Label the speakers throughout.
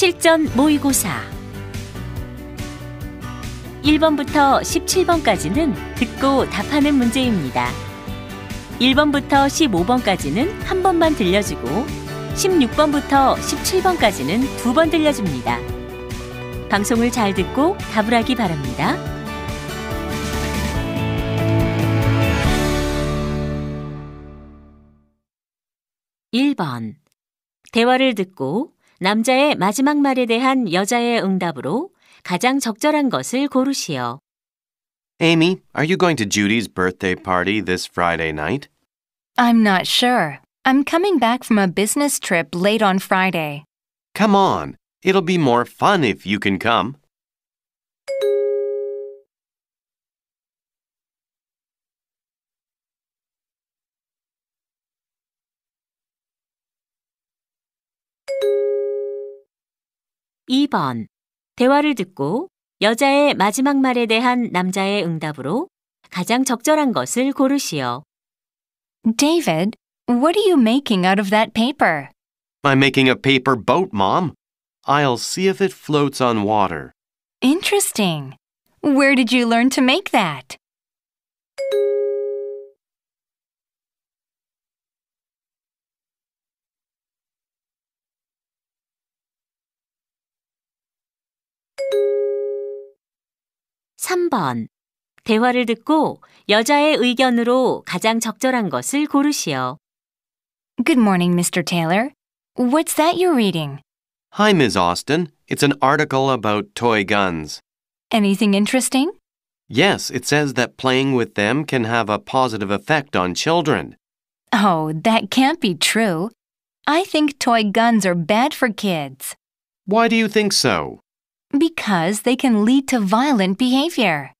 Speaker 1: 실전 모의고사 1번부터 17번까지는 듣고 답하는 문제입니다. 1번부터 15번까지는 한 번만 들려주고 16번부터 17번까지는 두 번 들려줍니다. 방송을 잘 듣고 답을 하기 바랍니다. (1번) 대화를 듣고 남자의 마지막 말에 대한 여자의 응답으로 가장 적절한 것을 고르시오.
Speaker 2: Amy, are you going to Judy's birthday party this Friday night?
Speaker 3: I'm not sure. I'm coming back from a business trip late on Friday.
Speaker 2: Come on. It'll be more fun if you can come.
Speaker 1: 2번. 대화를 듣고 여자의 마지막 말에 대한 남자의 응답으로 가장 적절한 것을 고르시오.
Speaker 3: David, what are you making out of that paper?
Speaker 2: I'm making a paper boat, Mom. I'll see if it floats on water.
Speaker 3: Interesting. Where did you learn to make that?
Speaker 1: 3번. 대화를 듣고 여자의 의견으로 가장 적절한 것을 고르시오. Good morning, Mr. Taylor. What's that you're reading?
Speaker 2: Hi, Ms. Austin. It's an article about toy guns.
Speaker 3: Anything interesting?
Speaker 2: Yes, it says that playing with them can have a positive effect on children.
Speaker 3: Oh, that can't be true. I think toy guns are bad for kids.
Speaker 2: Why do you think so?
Speaker 3: Because they can lead to violent behavior.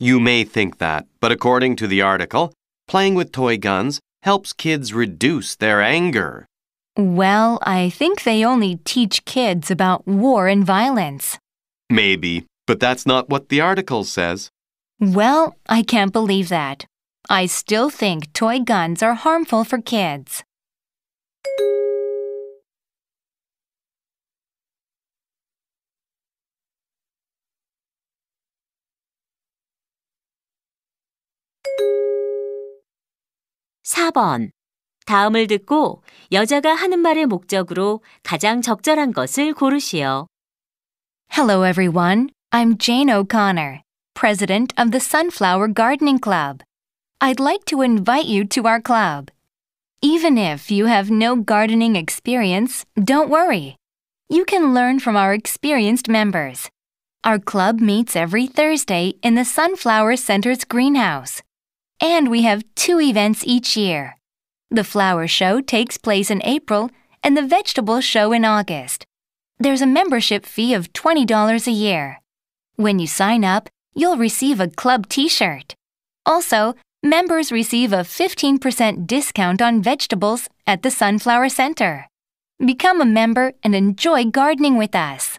Speaker 2: You may think that, but according to the article, playing with toy guns helps kids reduce their anger.
Speaker 3: Well, I think they only teach kids about war and violence.
Speaker 2: Maybe, but that's not what the article says.
Speaker 3: Well, I can't believe that. I still think toy guns are harmful for kids.
Speaker 1: 4번. 다음을 듣고 여자가 하는 말의 목적으로 가장 적절한 것을 고르시오. Hello
Speaker 3: everyone. I'm Jane O'Connor, president of the Sunflower Gardening Club. I'd like to invite you to our club. Even if you have no gardening experience, don't worry. You can learn from our experienced members. Our club meets every Thursday in the Sunflower Center's greenhouse. And we have two events each year. The flower show takes place in April and the vegetable show in August. There's a membership fee of $20 a year. When you sign up, you'll receive a club t shirt. Also, members receive a 15% discount on vegetables at the Sunflower Center. Become a member and enjoy gardening with us.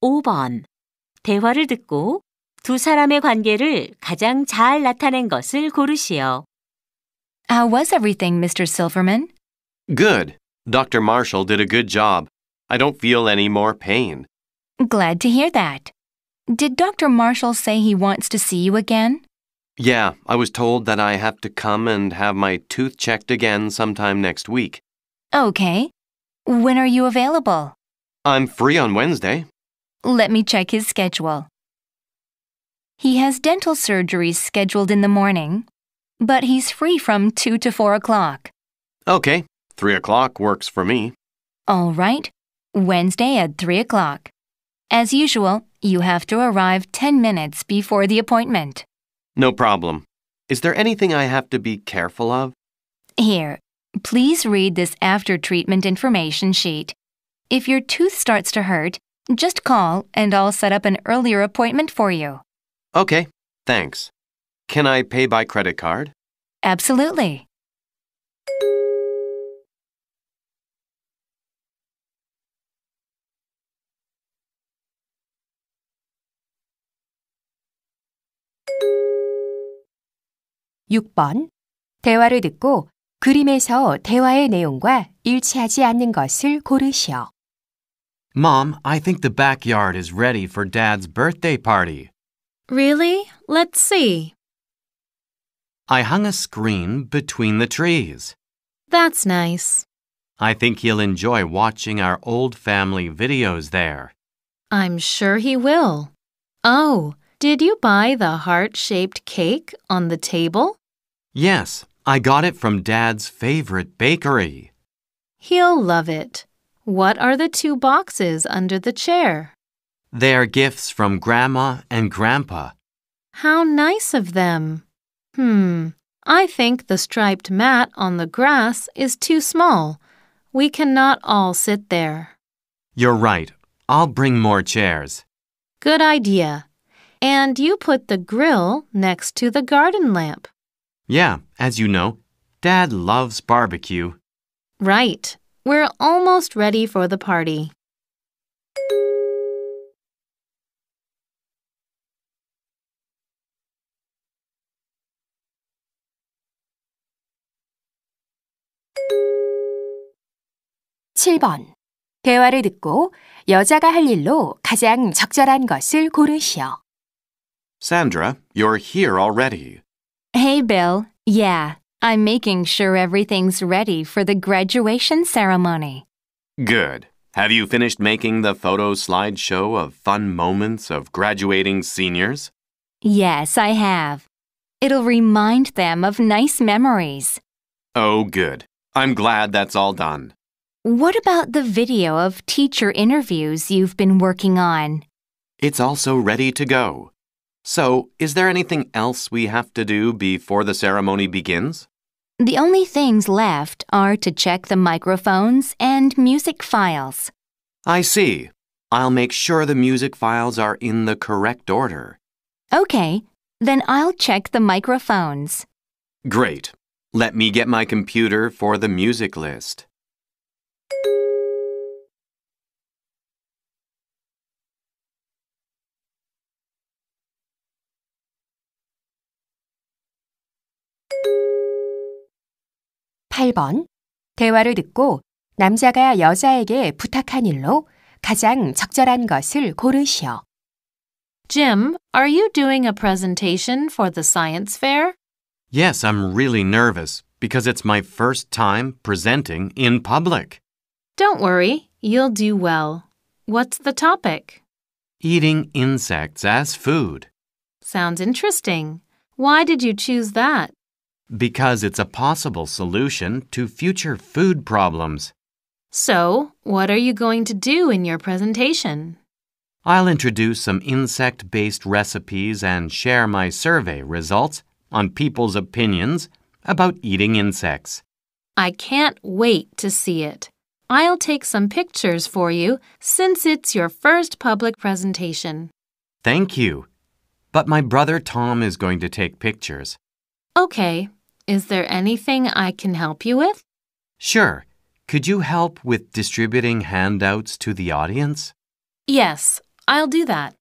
Speaker 1: 5번. 대화를 듣고 두 사람의 관계를 가장 잘 나타낸 것을 고르시오. How was everything, Mr. Silverman?
Speaker 2: Good. Dr. Marshall did a good job. I don't feel any more pain.
Speaker 3: Glad to hear that. Did Dr. Marshall say he wants to see you again?
Speaker 2: Yeah, I was told that I have to come and have my tooth checked again sometime next week.
Speaker 3: Okay. When are you available?
Speaker 2: I'm free on Wednesday.
Speaker 3: Let me check his schedule. He has dental surgeries scheduled in the morning, but he's free from 2 to 4 o'clock.
Speaker 2: Okay, 3 o'clock works for me.
Speaker 3: All right, Wednesday at 3 o'clock. As usual, you have to arrive 10 minutes before the appointment.
Speaker 2: No problem. Is there anything I have to be careful of?
Speaker 3: Here, please read this after treatment information sheet. If your tooth starts to hurt, just call and I'll set up an earlier appointment for you.
Speaker 2: Okay, thanks. Can I pay by credit card?
Speaker 3: Absolutely. (6번) 대화를 듣고 그림에서 대화의 내용과 일치하지 않는 것을 고르시오.
Speaker 2: Mom, I think the backyard is ready for Dad's birthday party.
Speaker 4: Really? Let's see.
Speaker 2: I hung a screen between the trees.
Speaker 4: That's nice.
Speaker 2: I think he'll enjoy watching our old family videos there.
Speaker 4: I'm sure he will. Oh, did you buy the heart shaped cake on the table?
Speaker 2: Yes, I got it from Dad's favorite bakery.
Speaker 4: He'll love it. What are the two boxes under the chair?
Speaker 2: They are gifts from Grandma and Grandpa.
Speaker 4: How nice of them. Hmm, I think the striped mat on the grass is too small. We cannot all sit there.
Speaker 2: You're right. I'll bring more chairs.
Speaker 4: Good idea. And you put the grill next to the garden lamp.
Speaker 2: Yeah, as you know, Dad loves barbecue.
Speaker 4: Right. We're almost ready for the party.
Speaker 3: (7번) 대화를 듣고 여자가 할 일로 가장 적절한 것을 고르시오.
Speaker 2: Sandra, you're here already.
Speaker 3: Hey, Bill. Yeah, I'm making sure everything's ready for the graduation ceremony.
Speaker 2: Good. Have you finished making the photo slideshow of fun moments of graduating seniors?
Speaker 3: Yes, I have. It'll remind them of nice memories.
Speaker 2: Oh, good. I'm glad that's all done.
Speaker 3: What about the video of teacher interviews you've been working on?
Speaker 2: It's also ready to go. So, is there anything else we have to do before the ceremony begins?
Speaker 3: The only things left are to check the microphones and music files.
Speaker 2: I see. I'll make sure the music files are in the correct order.
Speaker 3: Okay, then I'll check the microphones.
Speaker 2: Great. Let me get my computer for the music list.
Speaker 3: 8번. 대화를 듣고 남자가 여자에게 부탁한 일로 가장
Speaker 4: 적절한 것을 고르시오. Jim, are you doing a presentation for the science fair?
Speaker 2: Yes, I'm really nervous because it's my first time presenting in public.
Speaker 4: Don't worry, you'll do well. What's the topic?
Speaker 2: Eating insects as food.
Speaker 4: Sounds interesting. Why did you choose that?
Speaker 2: Because it's a possible solution to future food problems.
Speaker 4: So, what are you going to do in your presentation?
Speaker 2: I'll introduce some insect based recipes and share my survey results on people's opinions about eating insects.
Speaker 4: I can't wait to see it. I'll take some pictures for you since it's your first public presentation.
Speaker 2: Thank you. But my brother Tom is going to take pictures.
Speaker 4: Okay. Is there anything I can help you with?
Speaker 2: Sure. Could you help with distributing handouts to the audience?
Speaker 4: Yes, I'll do that.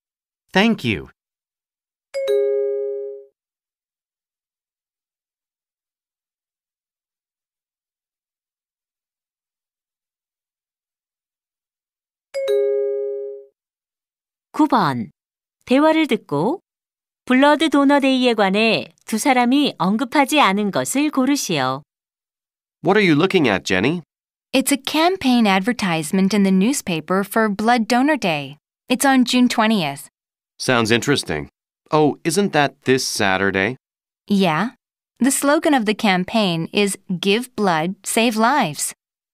Speaker 2: Thank you.
Speaker 1: (9번) 대화를 듣고 블러드 도너데이에 관해 두 사람이 언급하지 않은 것을 고르시오. What are you
Speaker 2: looking at, Jenny?
Speaker 3: It's a campaign advertisement in the newspaper for Blood Donor Day. It's on June 20th.
Speaker 2: Sounds interesting. Oh, isn't that this Saturday?
Speaker 3: Yeah. The slogan of the campaign is Give Blood, Save Lives.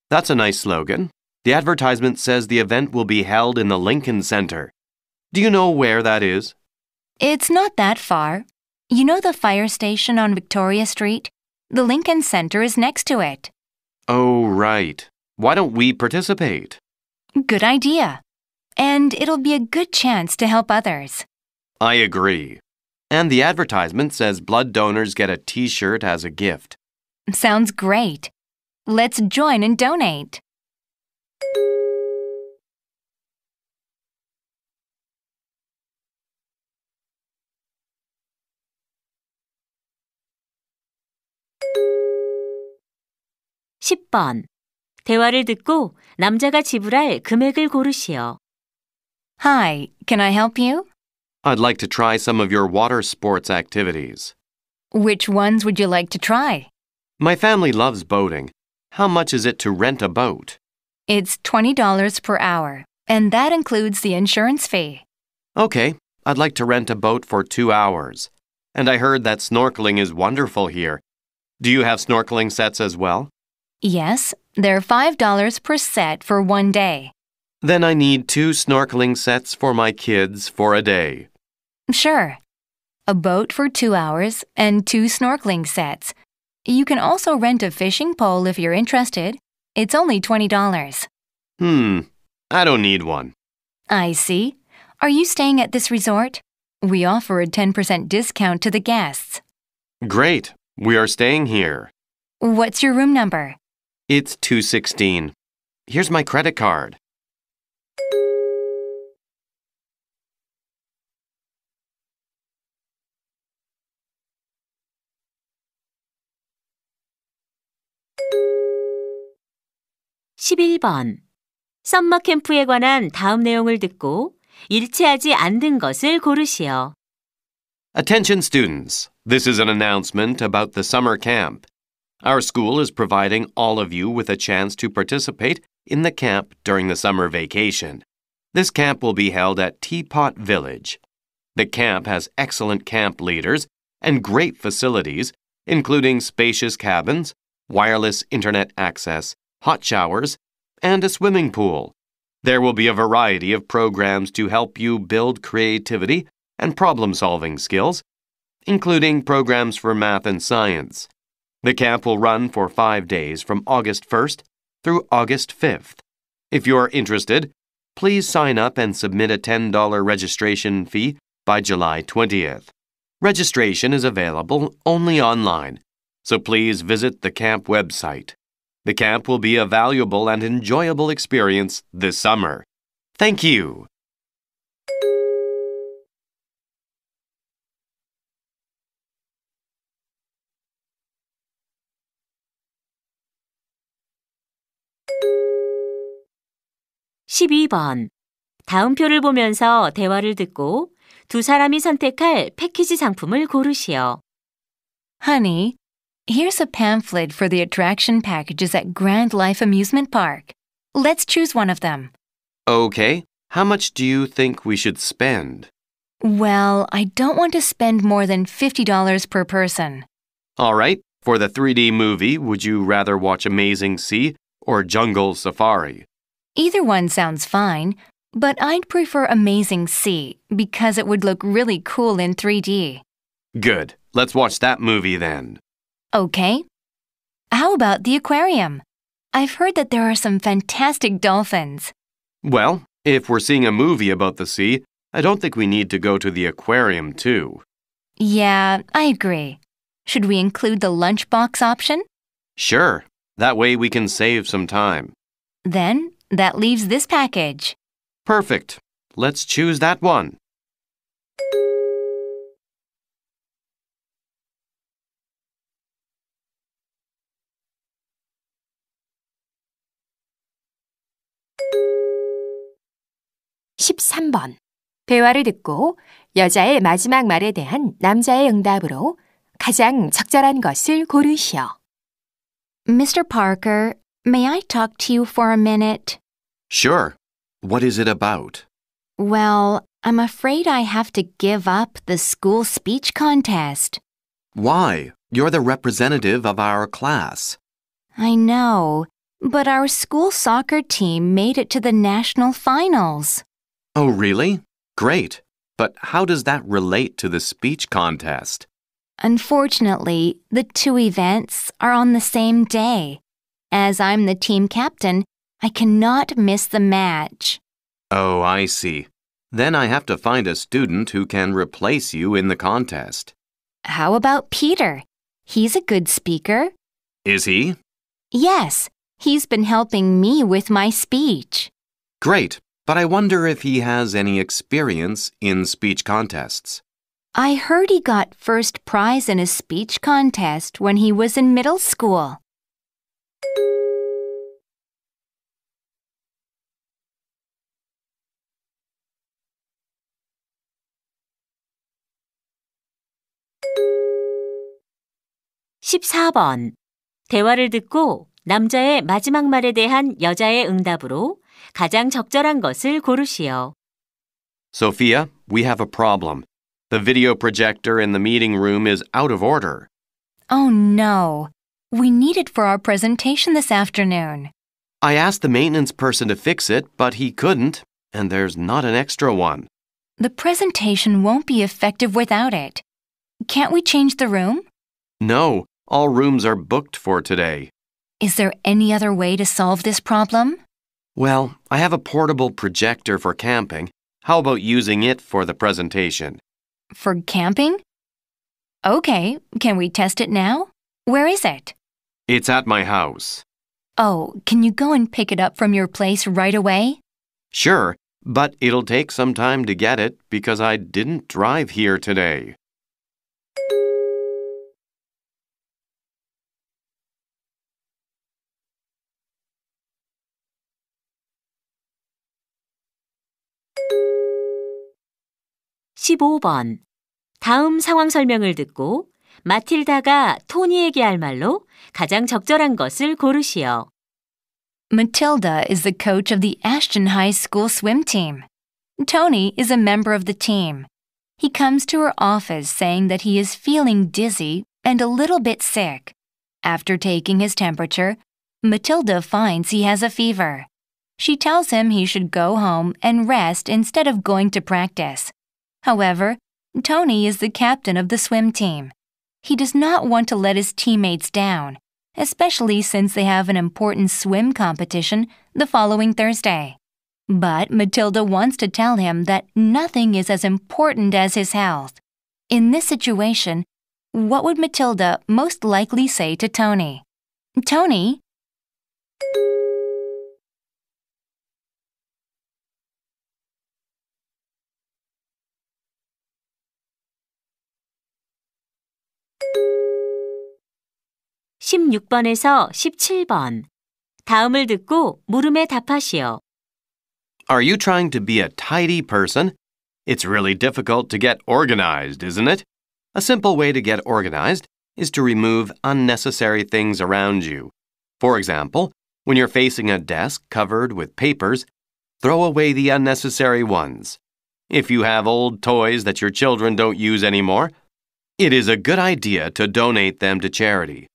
Speaker 2: That's a nice slogan. The advertisement says the event will be held in the Lincoln Center. Do you know where that is?
Speaker 3: It's not that far. You know the fire station on Victoria Street? The Lincoln Center is next to it.
Speaker 2: Oh, right. Why don't we participate?
Speaker 3: Good idea. And it'll be a good chance to help others.
Speaker 2: I agree. And the advertisement says blood donors get a t shirt as a gift.
Speaker 3: Sounds great. Let's join and donate.
Speaker 1: 10번. 대화를 듣고 남자가 지불할 금액을 고르시오. Hi, can I help you?
Speaker 2: I'd like to try some of your water sports activities.
Speaker 3: Which ones would you like to try?
Speaker 2: My family loves boating. How much is it to rent a boat?
Speaker 3: It's $20 per hour, and that includes the insurance fee.
Speaker 2: Okay, I'd like to rent a boat for two hours. And I heard that snorkeling is wonderful here. Do you have snorkeling sets as well?
Speaker 3: Yes, they're $5 per set for one day.
Speaker 2: Then I need two snorkeling sets for my kids for a day.
Speaker 3: Sure. A boat for two hours and two snorkeling sets. You can also rent a fishing pole if you're interested. It's only $20.
Speaker 2: Hmm, I don't need one.
Speaker 3: I see. Are you staying at this resort? We offer a 10% discount to the guests.
Speaker 2: Great. We are staying here.
Speaker 3: What's your room number?
Speaker 2: It's 216. Here's my credit card.
Speaker 1: (11번) 썸머 캠프에 관한 다음 내용을 듣고 일치하지 않는 것을 고르시오.
Speaker 2: Attention students. This is an announcement about the summer camp. Our school is providing all of you with a chance to participate in the camp during the summer vacation. This camp will be held at Teapot Village. The camp has excellent camp leaders and great facilities, including spacious cabins, wireless internet access, hot showers, and a swimming pool. There will be a variety of programs to help you build creativity and problem solving skills including programs for math and science. The camp will run for five days from August 1st through August 5th. If you're interested, please sign up and submit a $10 registration fee by July 20th. Registration is available only online, so please visit the camp website. The camp will be a valuable and enjoyable experience this summer. Thank you.
Speaker 1: 12번. 표를 보면서 대화를 듣고 두 사람이 선택할 패키지 상품을 고르시오. Honey, here's a pamphlet for the attraction packages at
Speaker 3: Grand Life Amusement Park. Let's choose one of them.
Speaker 2: Okay. How much do you think we should spend?
Speaker 3: Well, I don't want to spend more than $50 per person.
Speaker 2: All right. For the 3D movie, would you rather watch Amazing Sea or Jungle Safari?
Speaker 3: Either one sounds fine, but I'd prefer Amazing Sea because it would look really cool in 3D.
Speaker 2: Good. Let's watch that movie then.
Speaker 3: Okay. How about the aquarium? I've heard that there are some fantastic dolphins.
Speaker 2: Well, if we're seeing a movie about the sea, I don't think we need to go to the aquarium too.
Speaker 3: Yeah, I agree. Should we include the lunchbox option?
Speaker 2: Sure. That way we can save some time.
Speaker 3: Then That leaves this package.
Speaker 2: Perfect. Let's choose that one.
Speaker 3: (13번) 대화를 듣고 여자의 마지막 말에 대한 남자의 응답으로 가장 적절한 것을 고르시오. Mr. Parker, may I talk to you for a minute?
Speaker 2: Sure. What is it about?
Speaker 3: Well, I'm afraid I have to give up the school speech contest.
Speaker 2: Why? You're the representative of our class.
Speaker 3: I know, but our school soccer team made it to the national finals.
Speaker 2: Oh, really? Great. But how does that relate to the speech contest?
Speaker 3: Unfortunately, the two events are on the same day. As I'm the team captain, I cannot miss the match.
Speaker 2: Oh, I see. Then I have to find a student who can replace you in the contest.
Speaker 3: How about Peter? He's a good speaker. Is he? Yes, he's been helping me with my speech.
Speaker 2: Great, but I wonder if he has any experience in speech contests.
Speaker 3: I heard he got first prize in a speech contest when he was in middle school.
Speaker 1: 14번. 대화를 듣고 남자의 마지막 말에 대한 여자의 응답으로 가장 적절한 것을 고르시오.
Speaker 2: Sophia, we have a problem. The video projector in the meeting room is out of order.
Speaker 3: Oh no. We need it for our presentation this afternoon.
Speaker 2: I asked the maintenance person to fix it, but he couldn't, and there's not an extra one.
Speaker 3: The presentation won't be effective without it. Can't we change the room?
Speaker 2: No. All rooms are booked for today.
Speaker 3: Is there any other way to solve this problem?
Speaker 2: Well, I have a portable projector for camping. How about using it for the presentation?
Speaker 3: For camping? Okay, can we test it now? Where is it?
Speaker 2: It's at my house.
Speaker 3: Oh, can you go and pick it up from your place right away?
Speaker 2: Sure, but it'll take some time to get it because I didn't drive here today.
Speaker 1: 15번. 다음 상황 설명을 듣고 마틸다가 토니에게 할 말로 가장 적절한 것을 고르시오.
Speaker 3: Matilda is the coach of the Ashton High School swim team. Tony is a member of the team. He comes to her office saying that he is feeling dizzy and a little bit sick. After taking his temperature, Matilda finds he has a fever. She tells him he should go home and rest instead of going to practice. However, Tony is the captain of the swim team. He does not want to let his teammates down, especially since they have an important swim competition the following Thursday. But Matilda wants to tell him that nothing is as important as his health. In this situation, what would Matilda most likely say to Tony? Tony?
Speaker 1: 16번에서 17번. 다음을 듣고 물음에 답하시오.
Speaker 2: Are you trying to be a tidy person? It's really difficult to get organized, isn't it? A simple way to get organized is to remove unnecessary things around you. For example, when you're facing a desk covered with papers, throw away the unnecessary ones. If you have old toys that your children don't use anymore, it is a good idea to donate them to charity.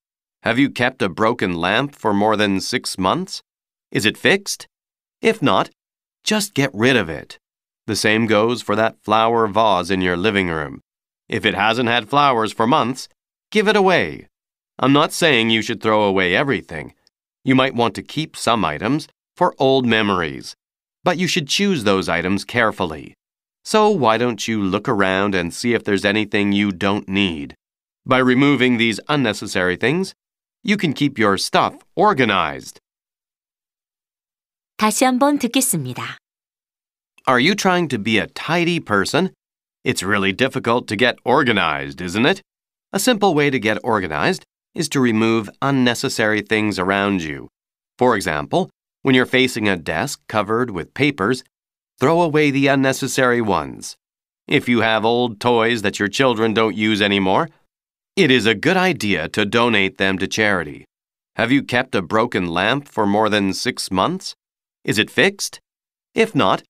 Speaker 2: Have you kept a broken lamp for more than six months? Is it fixed? If not, just get rid of it. The same goes for that flower vase in your living room. If it hasn't had flowers for months, give it away. I'm not saying you should throw away everything. You might want to keep some items for old memories, but you should choose those items carefully. So why don't you look around and see if there's anything you don't need? By removing these unnecessary things, you can keep your stuff organized.
Speaker 1: 다시 한번 듣겠습니다.
Speaker 2: Are you trying to be a tidy person? It's really difficult to get organized, isn't it? A simple way to get organized is to remove unnecessary things around you. For example, when you're facing a desk covered with papers, Throw away the unnecessary ones. If you have old toys that your children don't use anymore, it is a good idea to donate them to charity. Have you kept a broken lamp for more than six months? Is it fixed? If not,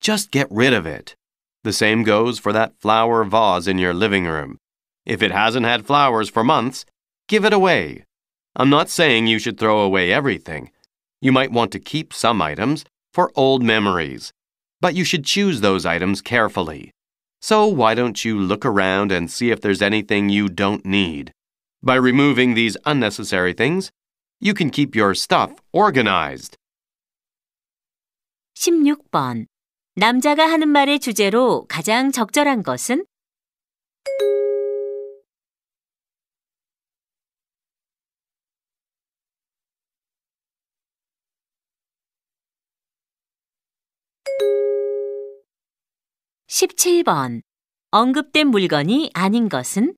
Speaker 2: just get rid of it. The same goes for that flower vase in your living room. If it hasn't had flowers for months, give it away. I'm not saying you should throw away everything. You might want to keep some items for old memories but you should choose those items carefully. So why don't you look around and see if there's anything you don't need? By removing these unnecessary things, you can keep your stuff organized.
Speaker 1: 16번. 남자가 하는 말의 주제로 가장 적절한 것은? 17번. 언급된 물건이 아닌 것은